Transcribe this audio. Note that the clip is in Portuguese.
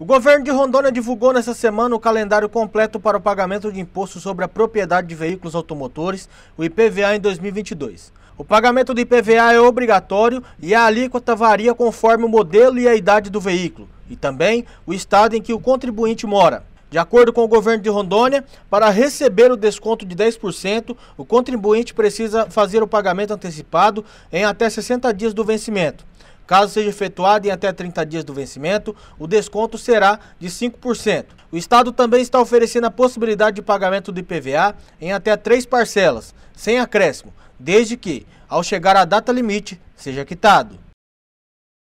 O governo de Rondônia divulgou nesta semana o calendário completo para o pagamento de imposto sobre a propriedade de veículos automotores, o IPVA, em 2022. O pagamento do IPVA é obrigatório e a alíquota varia conforme o modelo e a idade do veículo, e também o estado em que o contribuinte mora. De acordo com o governo de Rondônia, para receber o desconto de 10%, o contribuinte precisa fazer o pagamento antecipado em até 60 dias do vencimento. Caso seja efetuado em até 30 dias do vencimento, o desconto será de 5%. O Estado também está oferecendo a possibilidade de pagamento do IPVA em até três parcelas, sem acréscimo, desde que, ao chegar à data limite, seja quitado.